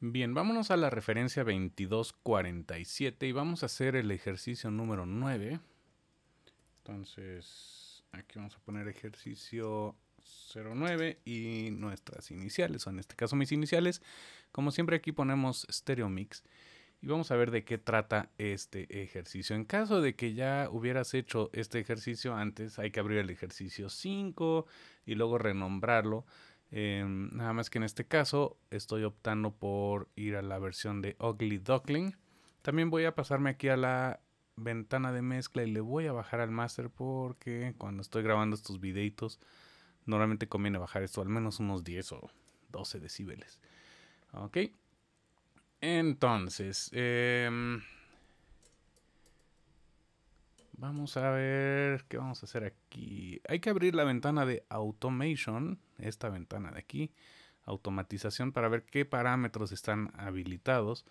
Bien, vámonos a la referencia 2247 y vamos a hacer el ejercicio número 9. Entonces, aquí vamos a poner ejercicio 09 y nuestras iniciales, o en este caso mis iniciales. Como siempre aquí ponemos Stereo Mix y vamos a ver de qué trata este ejercicio. En caso de que ya hubieras hecho este ejercicio antes, hay que abrir el ejercicio 5 y luego renombrarlo Em, nada más que en este caso estoy optando por ir a la versión de Ugly Duckling. También voy a pasarme aquí a la ventana de mezcla y le voy a bajar al master porque cuando estoy grabando estos videitos normalmente conviene bajar esto al menos unos 10 o 12 decibeles. Ok. Entonces, em, Vamos a ver qué vamos a hacer aquí. Hay que abrir la ventana de Automation, esta ventana de aquí, automatización, para ver qué parámetros están habilitados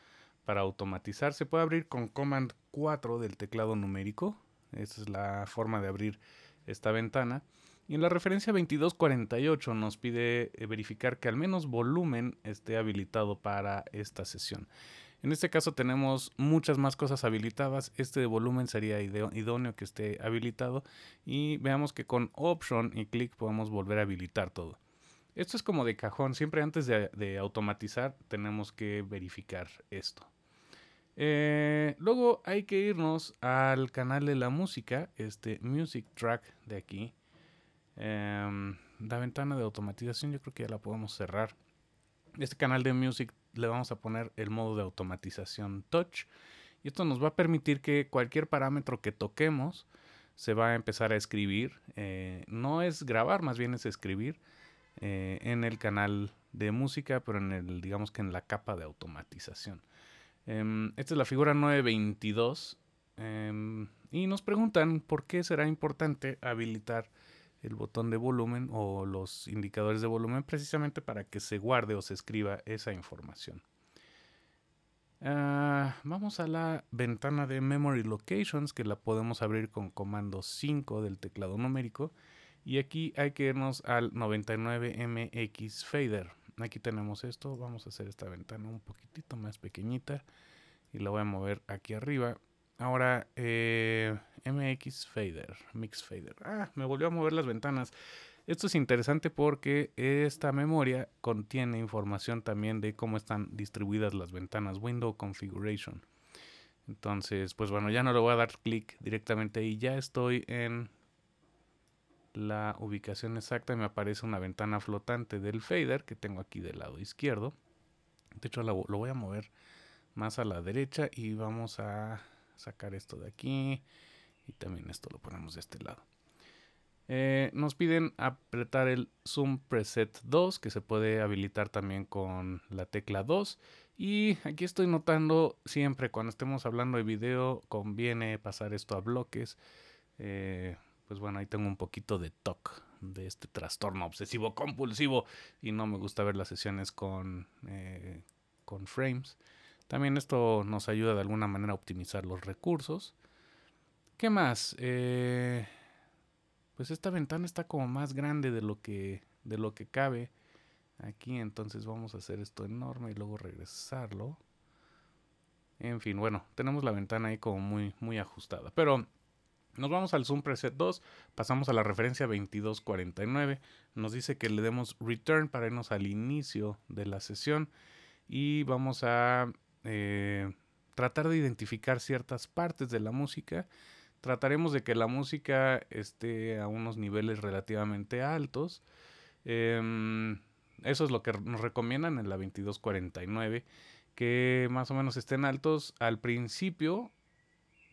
para automatizar. Se puede abrir con Command 4 del teclado numérico. Esa es la forma de abrir esta ventana. Y en la referencia 2248 nos pide eh, verificar que al menos volumen esté habilitado para esta sesión. En este caso tenemos muchas más cosas habilitadas. Este de volumen sería idóneo que esté habilitado. Y veamos que con Option y clic podemos volver a habilitar todo. Esto es como de cajón. Siempre antes de, automatizar tenemos que verificar esto. Eh, luego hay que irnos al canal de la música. Este Music Track de aquí. Em, la ventana de automatización yo creo que ya la podemos cerrar este canal de Music le vamos a poner el modo de automatización touch. Y esto nos va a permitir que cualquier parámetro que toquemos se va a empezar a escribir. Eh, no es grabar, más bien es escribir eh, en el canal de música, pero en el, digamos que en la capa de automatización. Em, esta es la figura 922. Em, y nos preguntan por qué será importante habilitar el botón de volumen o los indicadores de volumen precisamente para que se guarde o se escriba esa información. Ah, vamos a la ventana de Memory Locations que la podemos abrir con comando 5 del teclado numérico y aquí hay que irnos al 99MX Fader. Aquí tenemos esto, vamos a hacer esta ventana un poquitito más pequeñita y la voy a mover aquí arriba Ahora, eh, MX Fader, Mix Fader. Ah, me volvió a mover las ventanas. Esto es interesante porque esta memoria contiene información también de cómo están distribuidas las ventanas Window Configuration. Entonces, pues bueno, ya no le voy a dar clic directamente y ya estoy en la ubicación exacta y me aparece una ventana flotante del fader que tengo aquí del lado izquierdo. De hecho, lo voy a mover más a la derecha y vamos a sacar esto de aquí y también esto lo ponemos de este lado. Eh, nos piden apretar el Zoom Preset 2 que se puede habilitar también con la tecla 2 y aquí estoy notando siempre cuando estemos hablando de video conviene pasar esto a bloques. Eh, pues bueno, ahí tengo un poquito de toque de este trastorno obsesivo compulsivo y no me gusta ver las sesiones con, eh, con frames. También esto nos ayuda de alguna manera a optimizar los recursos. ¿Qué más? Eh, pues esta ventana está como más grande de lo que, de lo que cabe aquí. Entonces vamos a hacer esto enorme y luego regresarlo. En fin, bueno, tenemos la ventana ahí como muy, muy ajustada. Pero nos vamos al Zoom Preset 2, pasamos a la referencia 2249. Nos dice que le demos Return para irnos al inicio de la sesión. Y vamos a eh, tratar de identificar ciertas partes de la música. Trataremos de que la música esté a unos niveles relativamente altos. Em, eso es lo que nos recomiendan en la 2249, que más o menos estén altos al principio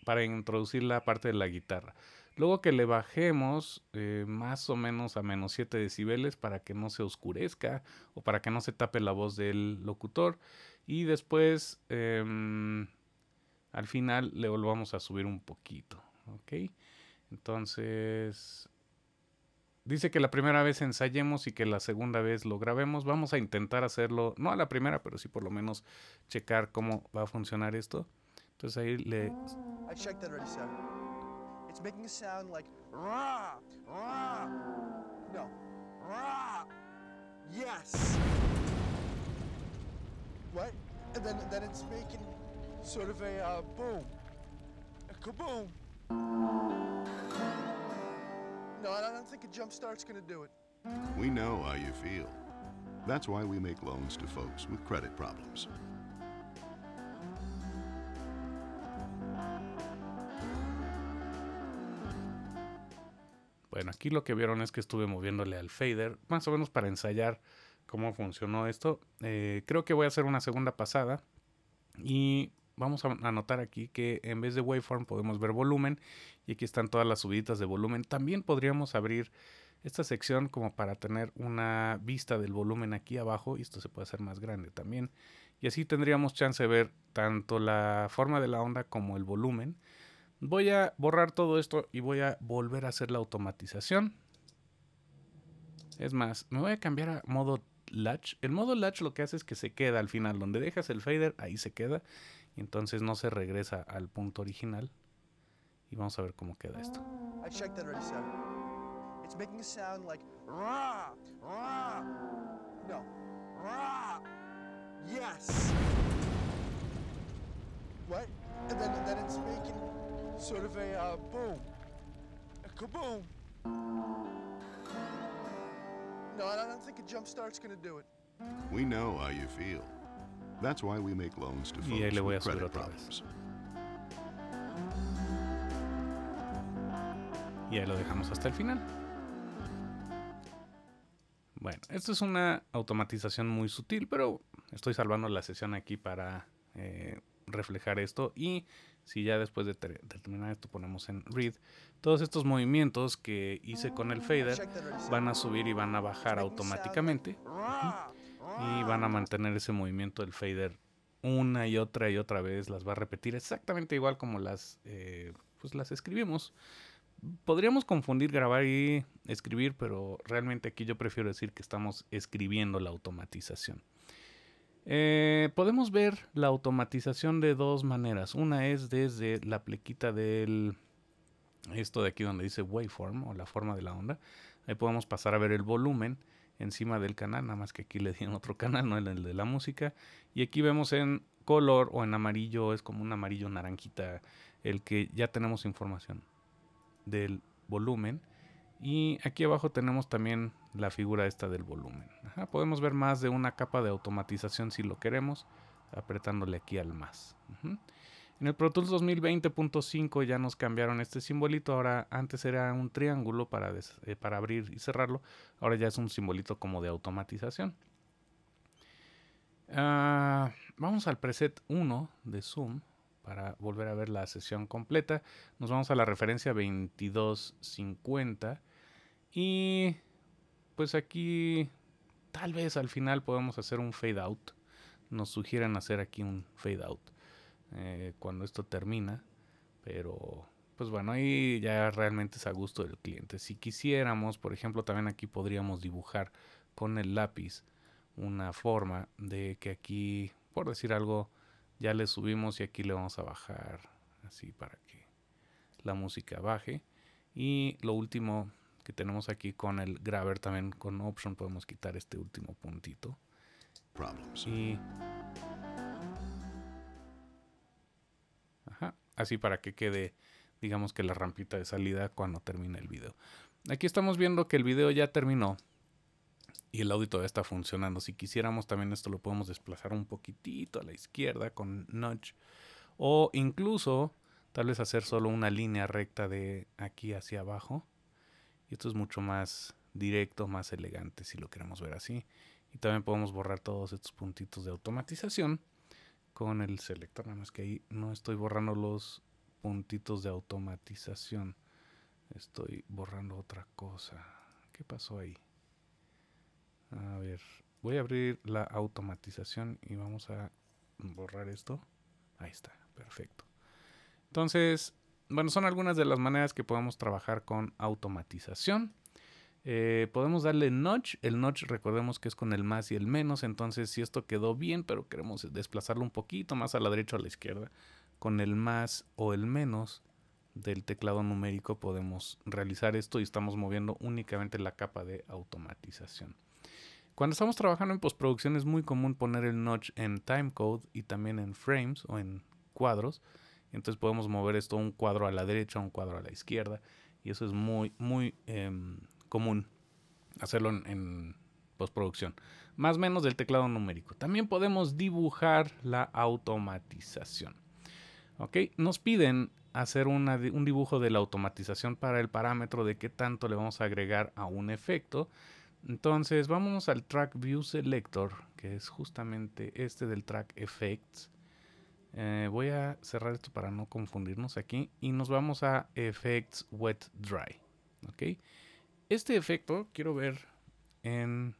para introducir la parte de la guitarra. Luego que le bajemos eh, más o menos a menos 7 decibeles para que no se oscurezca o para que no se tape la voz del locutor. Y después, em, al final, le volvamos a subir un poquito. ¿Ok? Entonces, dice que la primera vez ensayemos y que la segunda vez lo grabemos. Vamos a intentar hacerlo, no a la primera, pero sí por lo menos checar cómo va a funcionar esto. Entonces ahí le right? And then, then it's making sort of a uh, boom, a kaboom. No, I don't think a jump start's going to do it. We know how you feel. That's why we make loans to folks with credit problems. Bueno, aquí lo que vieron es que estuve moviéndole al fader, más o menos para ensayar cómo funcionó esto. Eh, creo que voy a hacer una segunda pasada y vamos a anotar aquí que en vez de waveform podemos ver volumen y aquí están todas las subidas de volumen. También podríamos abrir esta sección como para tener una vista del volumen aquí abajo y esto se puede hacer más grande también. Y así tendríamos chance de ver tanto la forma de la onda como el volumen. Voy a borrar todo esto y voy a volver a hacer la automatización. Es más, me voy a cambiar a modo latch. El modo latch lo que hace es que se queda al final. Donde dejas el fader, ahí se queda. Y entonces no se regresa al punto original. Y vamos a ver cómo queda esto. No, I don't do it. We know how you feel. That's why we make loans to folks le voy a with subir otra vez. Y ahí lo dejamos hasta el final. Bueno, esto es una automatización muy sutil, pero estoy salvando la sesión aquí para eh, reflejar esto. Y si ya después de, terminar esto ponemos en read, todos estos movimientos que hice con el fader van a subir y van a bajar automáticamente y van a mantener ese movimiento del fader una y otra y otra vez, las va a repetir exactamente igual como las, eh, pues las escribimos. Podríamos confundir grabar y escribir, pero realmente aquí yo prefiero decir que estamos escribiendo la automatización. Eh, podemos ver la automatización de dos maneras. Una es desde la plequita del... Esto de aquí donde dice waveform o la forma de la onda. Ahí podemos pasar a ver el volumen encima del canal, nada más que aquí le di en otro canal, no en el de la música. Y aquí vemos en color o en amarillo, es como un amarillo naranjita, el que ya tenemos información del volumen. Y aquí abajo tenemos también la figura esta del volumen. podemos ver más de una capa de automatización si lo queremos, apretándole aquí al más. En el Pro Tools 2020.5 ya nos cambiaron este simbolito. Ahora antes era un triángulo para, eh, para abrir y cerrarlo. Ahora ya es un simbolito como de automatización. Ah, vamos al preset 1 de Zoom para volver a ver la sesión completa. Nos vamos a la referencia 2250 y pues aquí tal vez al final podemos hacer un fade out. Nos sugieran hacer aquí un fade out eh, cuando esto termina. Pero pues bueno, ahí ya realmente es a gusto del cliente. Si quisiéramos, por ejemplo, también aquí podríamos dibujar con el lápiz una forma de que aquí, por decir algo, ya le subimos y aquí le vamos a bajar así para que la música baje. Y lo último que tenemos aquí con el grabber también con option podemos quitar este último puntito y Ajá, así para que quede digamos que la rampita de salida cuando termine el video aquí estamos viendo que el video ya terminó y el audio todavía está funcionando si quisiéramos también esto lo podemos desplazar un poquitito a la izquierda con notch. o incluso tal vez hacer solo una línea recta de aquí hacia abajo esto es mucho más directo, más elegante si lo queremos ver así. Y también podemos borrar todos estos puntitos de automatización con el selector. Nada más que ahí no estoy borrando los puntitos de automatización. Estoy borrando otra cosa. ¿Qué pasó ahí? A ver, voy a abrir la automatización y vamos a borrar esto. Ahí está, perfecto. Entonces, bueno, son algunas de las maneras que podemos trabajar con automatización. Eh, podemos darle notch. El notch recordemos que es con el más y el menos. Entonces si esto quedó bien, pero queremos desplazarlo un poquito más a la derecha o a la izquierda, con el más o el menos del teclado numérico podemos realizar esto y estamos moviendo únicamente la capa de automatización. Cuando estamos trabajando en postproducción es muy común poner el notch en timecode y también en frames o en cuadros entonces podemos mover esto un cuadro a la derecha, un cuadro a la izquierda. Y eso es muy, muy em, común hacerlo en, postproducción. Más o menos del teclado numérico. También podemos dibujar la automatización. ¿Ok? Nos piden hacer un dibujo de la automatización para el parámetro de qué tanto le vamos a agregar a un efecto. Entonces, vámonos al Track View Selector, que es justamente este del Track Effects. Eh, voy a cerrar esto para no confundirnos aquí y nos vamos a Effects Wet Dry. Este efecto quiero ver en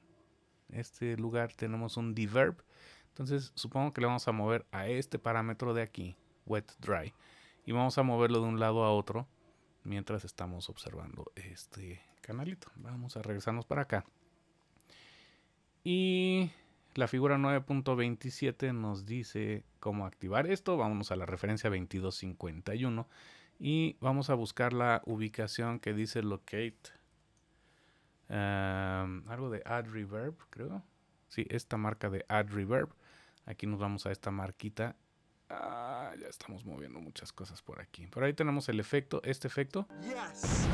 este lugar tenemos un Diverb. Entonces supongo que le vamos a mover a este parámetro de aquí, Wet Dry. Y vamos a moverlo de un lado a otro mientras estamos observando este canalito. Vamos a regresarnos para acá. Y la figura 9.27 nos dice cómo activar esto. Vámonos a la referencia 2251 y vamos a buscar la ubicación que dice locate. Um, algo de add reverb, creo. Sí, esta marca de add reverb. Aquí nos vamos a esta marquita. Ah, ya estamos moviendo muchas cosas por aquí. Por ahí tenemos el efecto, este efecto. Yes.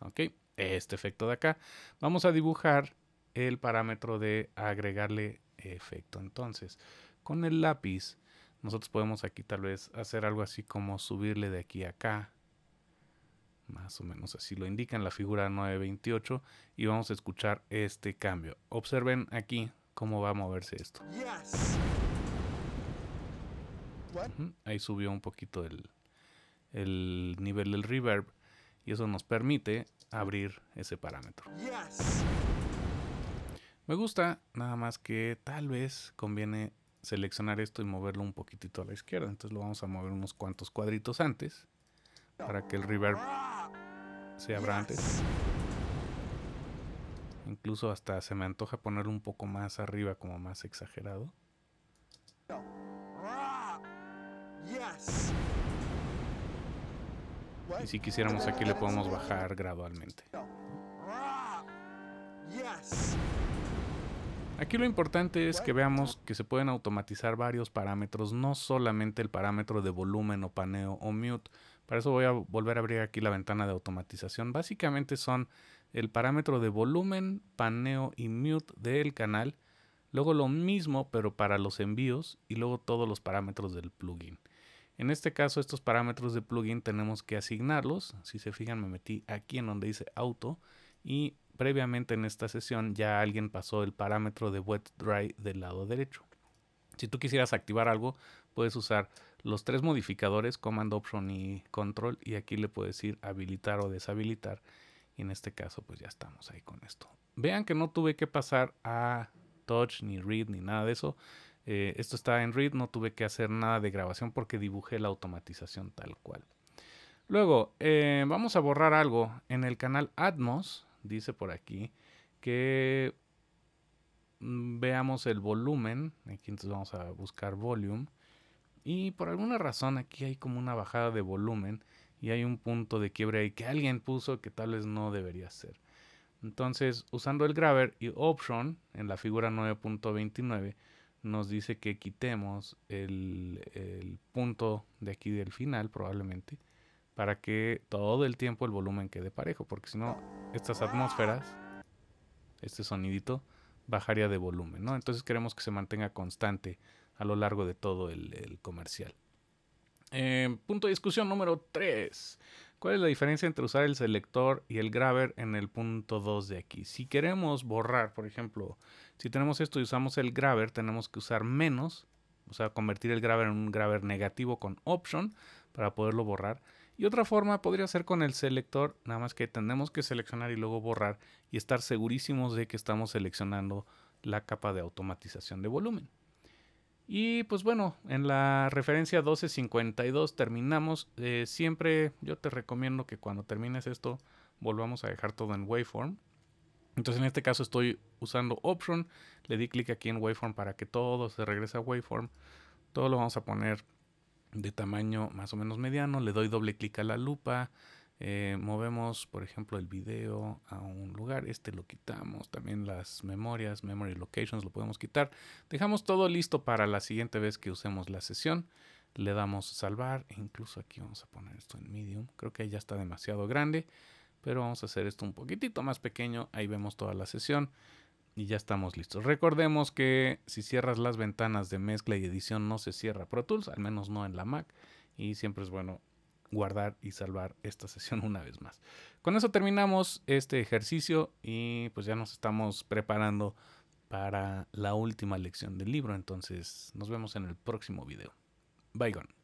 Ok, este efecto de acá. Vamos a dibujar el parámetro de agregarle efecto. Entonces, con el lápiz, nosotros podemos aquí tal vez hacer algo así como subirle de aquí a acá. Más o menos así lo indica en la figura 928. Y vamos a escuchar este cambio. Observen aquí cómo va a moverse esto. Ahí subió un poquito el, el nivel del reverb. Y eso nos permite abrir ese parámetro. Me gusta, nada más que tal vez conviene seleccionar esto y moverlo un poquitito a la izquierda. Entonces lo vamos a mover unos cuantos cuadritos antes para que el reverb se abra antes. Incluso hasta se me antoja ponerlo un poco más arriba, como más exagerado. Y si quisiéramos aquí le podemos bajar gradualmente. Aquí lo importante es que veamos que se pueden automatizar varios parámetros, no solamente el parámetro de volumen o paneo o mute. Para eso voy a volver a abrir aquí la ventana de automatización. Básicamente son el parámetro de volumen, paneo y mute del canal. Luego lo mismo pero para los envíos y luego todos los parámetros del plugin. En este caso estos parámetros de plugin tenemos que asignarlos. Si se fijan me metí aquí en donde dice auto y previamente en esta sesión ya alguien pasó el parámetro de wet dry del lado derecho. Si tú quisieras activar algo, puedes usar los tres modificadores, Command Option y Control, y aquí le puedes ir habilitar o deshabilitar. Y en este caso, pues ya estamos ahí con esto. Vean que no tuve que pasar a Touch, ni Read, ni nada de eso. Eh, esto está en Read, no tuve que hacer nada de grabación porque dibujé la automatización tal cual. Luego, eh, vamos a borrar algo en el canal Atmos dice por aquí que mm, veamos el volumen. Aquí entonces vamos a buscar volume. Y por alguna razón aquí hay como una bajada de volumen y hay un punto de quiebre ahí que alguien puso que tal vez no debería ser. Entonces, usando el grabber y option en la figura 9.29 nos dice que quitemos el, el punto de aquí del final probablemente para que todo el tiempo el volumen quede parejo, porque si no, estas atmósferas, este sonidito, bajaría de volumen, ¿no? Entonces queremos que se mantenga constante a lo largo de todo el, comercial. Eh, punto de discusión número 3. ¿Cuál es la diferencia entre usar el selector y el graver en el punto 2 de aquí? Si queremos borrar, por ejemplo, si tenemos esto y usamos el graver tenemos que usar menos, o sea, convertir el graver en un graver negativo con option para poderlo borrar. Y otra forma podría ser con el selector, nada más que tenemos que seleccionar y luego borrar y estar segurísimos de que estamos seleccionando la capa de automatización de volumen. Y pues bueno, en la referencia 1252 terminamos. Eh, siempre yo te recomiendo que cuando termines esto volvamos a dejar todo en waveform. Entonces en este caso estoy usando option, le di clic aquí en waveform para que todo se regrese a waveform. Todo lo vamos a poner de tamaño más o menos mediano, le doy doble clic a la lupa, eh, movemos por ejemplo el video a un lugar, este lo quitamos, también las memorias, memory locations lo podemos quitar, dejamos todo listo para la siguiente vez que usemos la sesión, le damos salvar, e incluso aquí vamos a poner esto en medium, creo que ya está demasiado grande, pero vamos a hacer esto un poquitito más pequeño, ahí vemos toda la sesión, y ya estamos listos. Recordemos que si cierras las ventanas de mezcla y edición no se cierra Pro Tools, al menos no en la Mac. Y siempre es bueno guardar y salvar esta sesión una vez más. Con eso terminamos este ejercicio y pues ya nos estamos preparando para la última lección del libro. Entonces nos vemos en el próximo video. Bye gone.